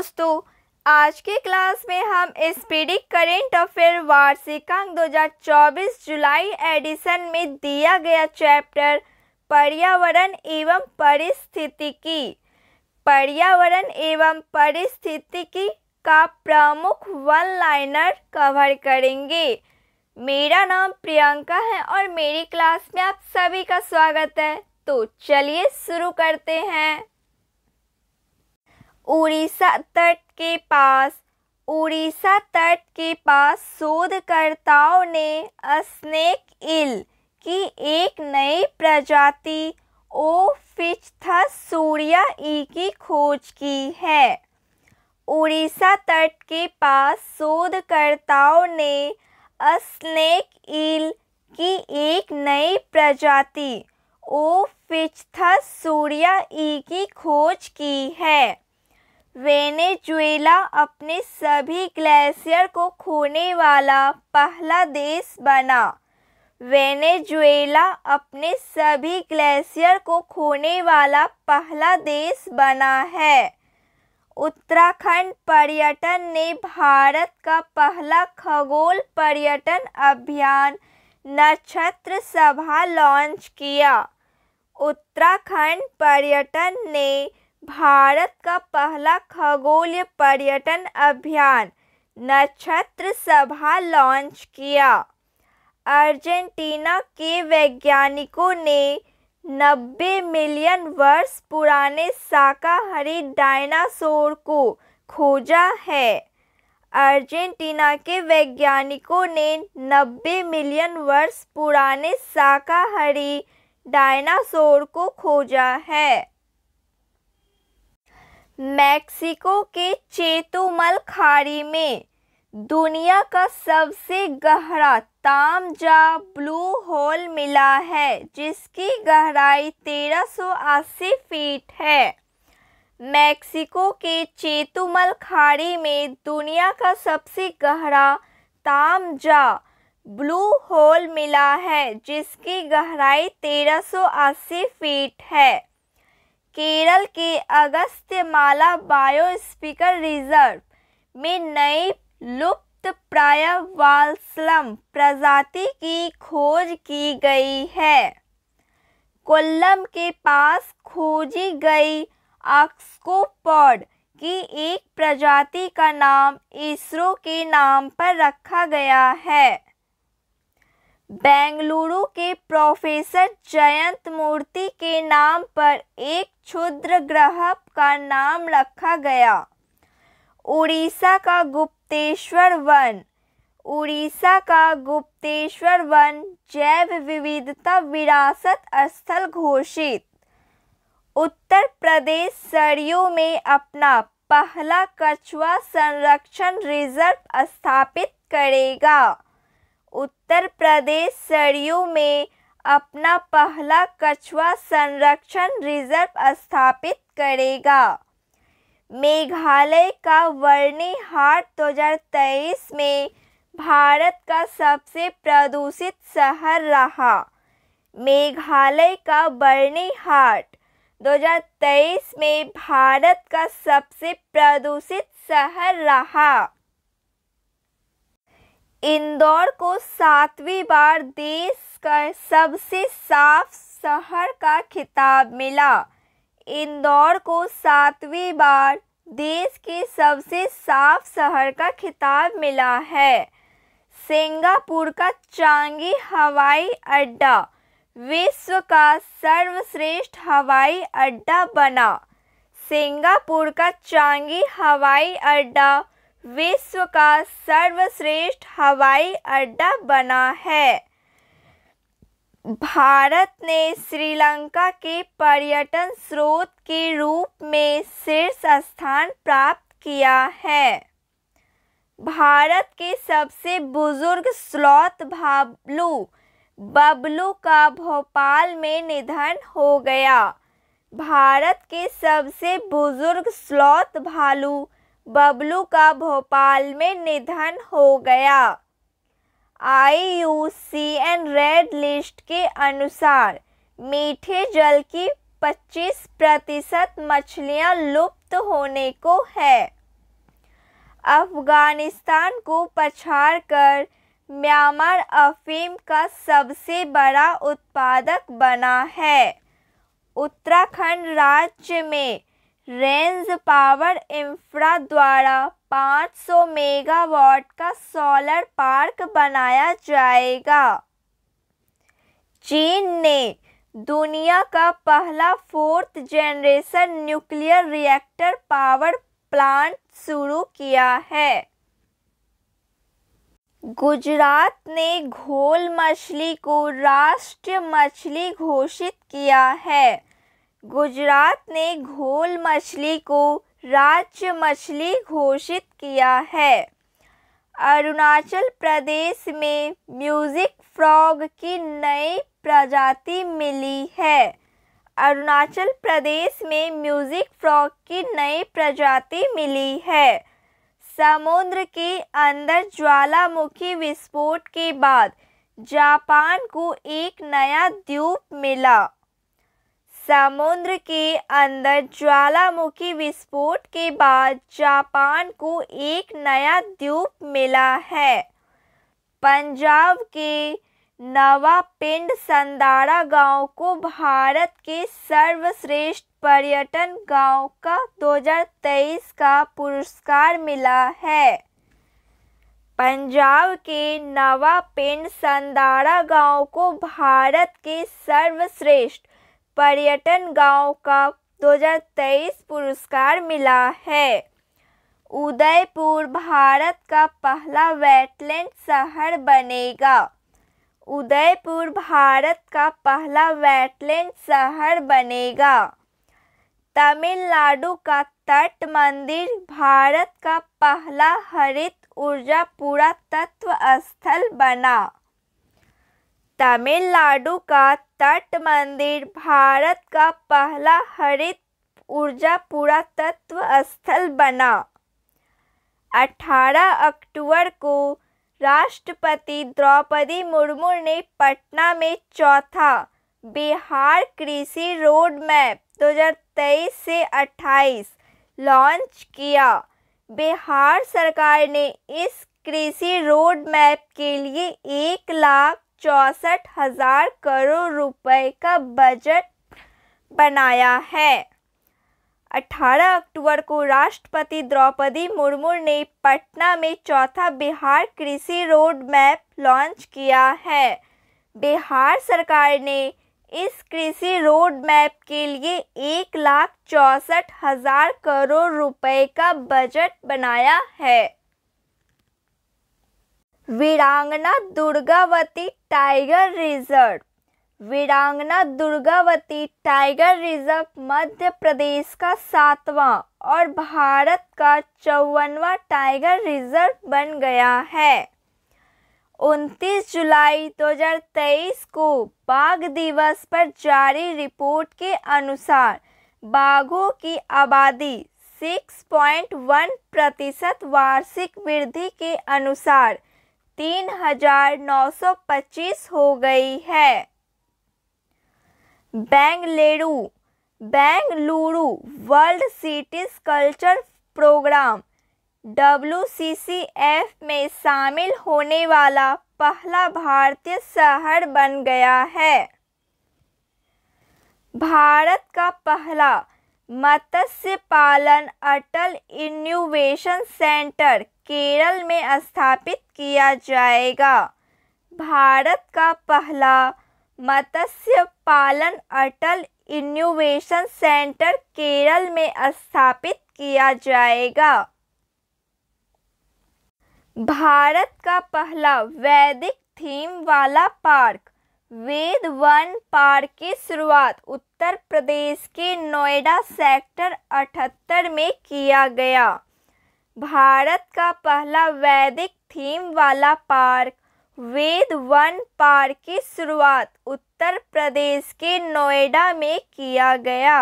दोस्तों आज के क्लास में हम स्पीडिक करेंट अफेयर वार्षिकांक 2024 जुलाई एडिशन में दिया गया चैप्टर पर्यावरण एवं परिस्थितिकी पर्यावरण एवं परिस्थितिकी का प्रमुख वन लाइनर कवर करेंगे मेरा नाम प्रियंका है और मेरी क्लास में आप सभी का स्वागत है तो चलिए शुरू करते हैं उड़ीसा तट के पास उड़ीसा तट के पास शोधकर्ताओं ने स्नेक इल की एक नई प्रजाति ओ फिचथस सूर्या ई की खोज की है उड़ीसा तट के पास शोधकर्ताओं ने स्नेक ईल की एक नई प्रजाति ओ फिचथस सूर्या ई की खोज की है वेनेजुएला अपने सभी ग्लेशियर को खोने वाला पहला देश बना वेनेजुएला अपने सभी ग्लेशियर को खोने वाला पहला देश बना है उत्तराखंड पर्यटन ने भारत का पहला खगोल पर्यटन अभियान नक्षत्र सभा लॉन्च किया उत्तराखंड पर्यटन ने भारत का पहला खगोलीय पर्यटन अभियान नक्षत्र सभा लॉन्च किया अर्जेंटीना के वैज्ञानिकों ने 90 मिलियन वर्ष पुराने शाकाहारी डायनासोर को खोजा है अर्जेंटीना के वैज्ञानिकों ने 90 मिलियन वर्ष पुराने शाकाहारी डायनासोर को खोजा है मैक्सिको के चेतुमल खाड़ी में दुनिया का सबसे गहरा तामजा ब्लू होल मिला है जिसकी गहराई 1380 फीट है मैक्सिको के चेतुमल खाड़ी में दुनिया का सबसे गहरा तामजा ब्लू होल मिला है जिसकी गहराई 1380 फीट है केरल के अगस्त्यमाला बायोस्पीकर रिजर्व में नई लुप्त प्राय वालसलम प्रजाति की खोज की गई है कोल्लम के पास खोजी गई ऑक्सकोपॉड की एक प्रजाति का नाम इसरो के नाम पर रखा गया है बेंगलुरु के प्रोफेसर जयंत मूर्ति के नाम पर एक क्षुद्र ग्रह का नाम रखा गया उड़ीसा का गुप्तेश्वर वन उड़ीसा का गुप्तेश्वर वन जैव विविधता विरासत स्थल घोषित उत्तर प्रदेश सरयू में अपना पहला कछुआ संरक्षण रिजर्व स्थापित करेगा उत्तर प्रदेश सरयू में अपना पहला कछुआ संरक्षण रिजर्व स्थापित करेगा मेघालय का वर्णी हाट 2023 में भारत का सबसे प्रदूषित शहर रहा मेघालय का बर्नी हाट 2023 में भारत का सबसे प्रदूषित शहर रहा इंदौर को सातवीं बार देश का सबसे साफ शहर का खिताब मिला इंदौर को सातवीं बार देश के सबसे साफ शहर का खिताब मिला है सिंगापुर का चांगी हवाई अड्डा विश्व का सर्वश्रेष्ठ हवाई अड्डा बना सिंगापुर का चांगी हवाई अड्डा विश्व का सर्वश्रेष्ठ हवाई अड्डा बना है भारत ने श्रीलंका के पर्यटन स्रोत के रूप में शीर्ष स्थान प्राप्त किया है भारत के सबसे बुजुर्ग स्लॉत भाबलू बबलू का भोपाल में निधन हो गया भारत के सबसे बुजुर्ग स्लॉत भालू बबलू का भोपाल में निधन हो गया I U C N red list के अनुसार मीठे जल की 25 प्रतिशत मछलियाँ लुप्त होने को है अफगानिस्तान को पछाड़ कर म्यांमार अफीम का सबसे बड़ा उत्पादक बना है उत्तराखंड राज्य में रेंज पावर इंफ्रा द्वारा 500 मेगावाट का सोलर पार्क बनाया जाएगा चीन ने दुनिया का पहला fourth generation nuclear reactor power plant शुरू किया है गुजरात ने घोल मछली को राष्ट्रीय मछली घोषित किया है गुजरात ने घोल मछली को राज्य मछली घोषित किया है अरुणाचल प्रदेश में म्यूजिक फ्रॉग की नई प्रजाति मिली है अरुणाचल प्रदेश में म्यूजिक फ्रॉग की नई प्रजाति मिली है समुद्र के अंदर ज्वालामुखी विस्फोट के बाद जापान को एक नया द्वीप मिला समुद्र के अंदर ज्वालामुखी विस्फोट के बाद जापान को एक नया द्वीप मिला है पंजाब के नवापिंड संदाड़ा गांव को भारत के सर्वश्रेष्ठ पर्यटन गांव का 2023 का पुरस्कार मिला है पंजाब के नवापिंड संदाड़ा गांव को भारत के सर्वश्रेष्ठ पर्यटन गांव का 2023 पुरस्कार मिला है उदयपुर भारत का पहला वेटलैंड शहर बनेगा उदयपुर भारत का पहला वेटलैंड शहर बनेगा तमिलनाडु का तट मंदिर भारत का पहला हरित ऊर्जा तत्व स्थल बना तमिलनाडु का तट मंदिर भारत का पहला हरित ऊर्जा पुरातत्व स्थल बना 18 अक्टूबर को राष्ट्रपति द्रौपदी मुर्मू ने पटना में चौथा बिहार कृषि रोड मैप 2023 से 28 लॉन्च किया बिहार सरकार ने इस कृषि रोड मैप के लिए एक लाख चौसठ हजार करोड़ रुपए का बजट बनाया है 18 अक्टूबर को राष्ट्रपति द्रौपदी मुर्मू ने पटना में चौथा बिहार कृषि रोड मैप लॉन्च किया है बिहार सरकार ने इस कृषि रोड मैप के लिए एक लाख चौंसठ हजार करोड़ रुपए का बजट बनाया है वीरांगना दुर्गावती टाइगर रिजर्व वीरांगना दुर्गावती टाइगर रिजर्व मध्य प्रदेश का सातवां और भारत का चौवनवा टाइगर रिजर्व बन गया है 29 जुलाई 2023 को बाघ दिवस पर जारी रिपोर्ट के अनुसार बाघों की आबादी 6.1 प्रतिशत वार्षिक वृद्धि के अनुसार तीन हजार नौ सौ पच्चीस हो गई है Bengaluru Bengaluru world cities culture program W में शामिल होने वाला पहला भारतीय शहर बन गया है भारत का पहला मत्स्य पालन अटल इनोवेशन सेंटर केरल में स्थापित किया जाएगा भारत का पहला मत्स्य पालन अटल इनोवेशन सेंटर केरल में स्थापित किया जाएगा भारत का पहला वैदिक थीम वाला पार्क वेद वन पार्क की शुरुआत उत्तर प्रदेश के नोएडा सेक्टर 78 में किया गया भारत का पहला वैदिक थीम वाला पार्क वेद वन पार्क की शुरुआत उत्तर प्रदेश के नोएडा में किया गया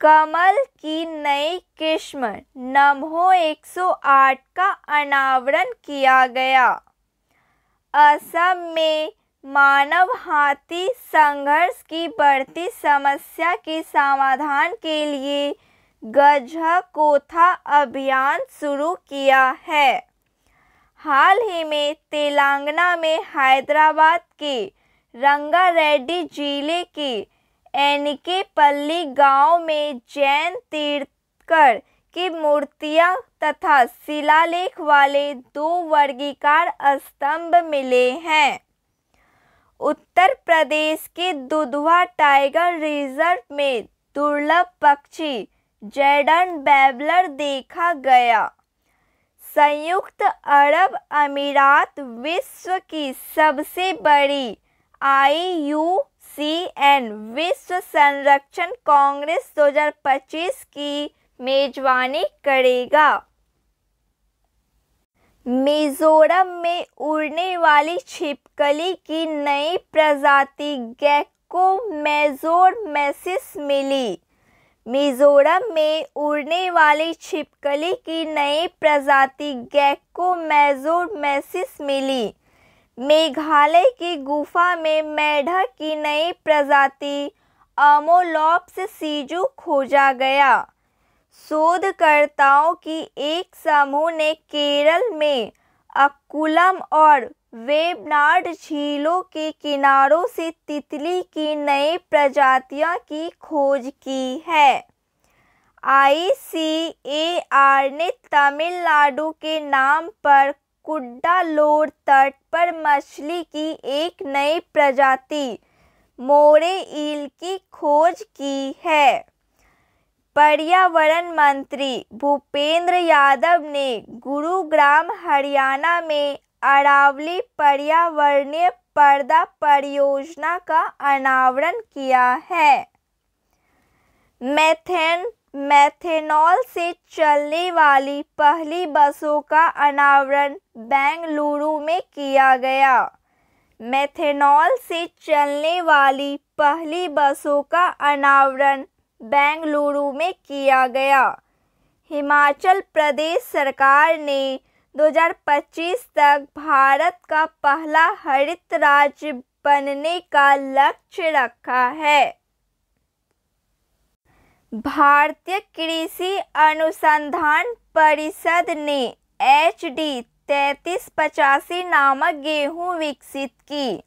कमल की नई किस्म नमहो 108 का अनावरण किया गया असम में मानव हाथी संघर्ष की बढ़ती समस्या के समाधान के लिए गजा कोथा अभियान शुरू किया है हाल ही में तेलंगाना में हैदराबाद के रंगारेड्डी जिले के एनके पल्ली गांव में जैन तीर्थकर की मूर्तियां तथा शिलालेख वाले दो वर्गीकार स्तंभ मिले हैं उत्तर प्रदेश के दुधवा टाइगर रिजर्व में दुर्लभ पक्षी जेडन बेबलर देखा गया संयुक्त अरब अमीरात विश्व की सबसे बड़ी आई यू सी एन विश्व संरक्षण कांग्रेस 2025 की मेजबानी करेगा मिजोरम में उड़ने वाली छिपकली की नई प्रजाति गैको मेजोर मैसिस मिली मिजोरम में उड़ने वाली छिपकली की नई प्रजाति गैक्को मेजोमेसिस मिली मेघालय की गुफा में मेढक की नई प्रजाति अमोलॉप्स सीजू खोजा गया शोधकर्ताओं की एक समूह ने केरल में अकुलम और वेबनार्ड झीलों के किनारों से तितली की नई प्रजातियां की खोज की है आई सी ए आर ने तमिलनाडु के नाम पर कुड्डालोर तट पर मछली की एक नई प्रजाति मोरे ईल की खोज की है पर्यावरण मंत्री भूपेंद्र यादव ने गुरुग्राम हरियाणा में अरावली पर्यावरणीय पर्दा परियोजना का अनावरण किया है मैथेन मैथेनॉल से चलने वाली पहली बसों का अनावरण बेंगलुरु में किया गया मैथेनॉल से चलने वाली पहली बसों का अनावरण बेंगलुरु में किया गया हिमाचल प्रदेश सरकार ने 2025 तक भारत का पहला हरित राज्य बनने का लक्ष्य रखा है भारतीय कृषि अनुसंधान परिषद ने एच डी तैतीस पचासी नामक गेहूं विकसित की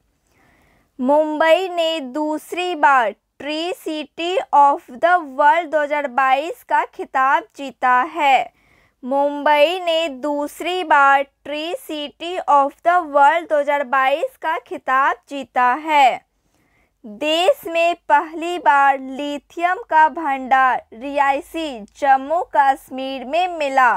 मुंबई ने दूसरी बार tree city of the world 2022 का खिताब जीता है मुंबई ने दूसरी बार tree city of the world 2022 का खिताब जीता है देश में पहली बार लिथियम का भंडार रियासी जम्मू कश्मीर में मिला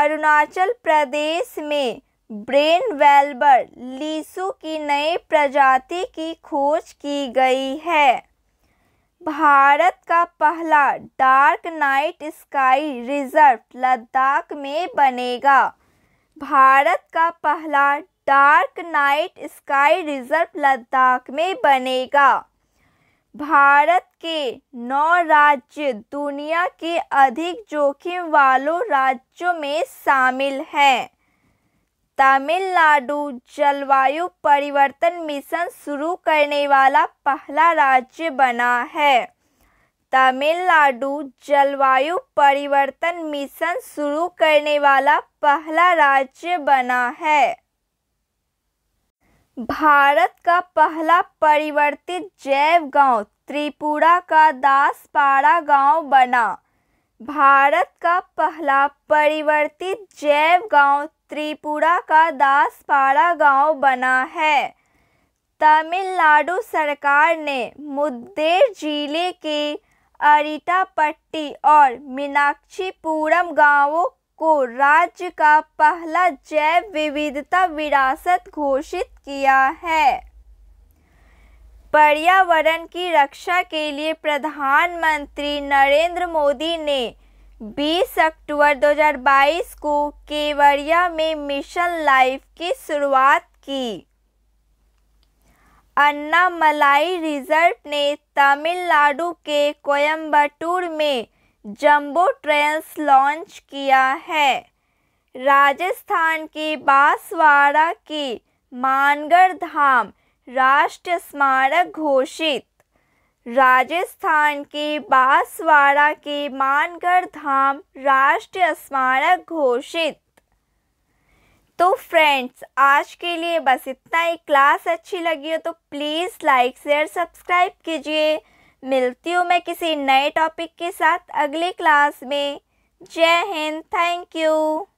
अरुणाचल प्रदेश में ब्रेन वेल्बर लीसू की नई प्रजाति की खोज की गई है भारत का पहला dark night sky reserve Ladakh में बनेगा भारत का पहला dark night sky reserve Ladakh में बनेगा भारत के नौ राज्य दुनिया के अधिक जोखिम वालों राज्यों में शामिल हैं तमिलनाडु जलवायु परिवर्तन मिशन शुरू करने वाला पहला राज्य बना है तमिलनाडु जलवायु परिवर्तन मिशन शुरू करने वाला पहला राज्य बना है भारत का पहला परिवर्तित जैव गांव त्रिपुरा का दासपाड़ा गांव बना भारत का पहला परिवर्तित जैव गांव त्रिपुरा का दासपाड़ा गांव बना है तमिलनाडु सरकार ने मुद्देर जिले के अरिटापट्टी और मीनाक्षीपुरम गांवों को राज्य का पहला जैव विविधता विरासत घोषित किया है पर्यावरण की रक्षा के लिए प्रधानमंत्री नरेंद्र मोदी ने 20 अक्टूबर 2022 को केवड़िया में मिशन लाइफ की शुरुआत की अन्ना मलाई रिजर्व ने तमिलनाडु के कोयम्बटूर में जंबो ट्रेन्स लॉन्च किया है राजस्थान के बांसवाड़ा के मानगढ़ धाम राष्ट्रीय स्मारक घोषित राजस्थान के बांसवाड़ा के मानगढ़ धाम राष्ट्रीय स्मारक घोषित तो फ्रेंड्स आज के लिए बस इतना ही क्लास अच्छी लगी हो तो प्लीज़ लाइक शेयर सब्सक्राइब कीजिए मिलती हूँ मैं किसी नए टॉपिक के साथ अगले क्लास में जय हिंद थैंक यू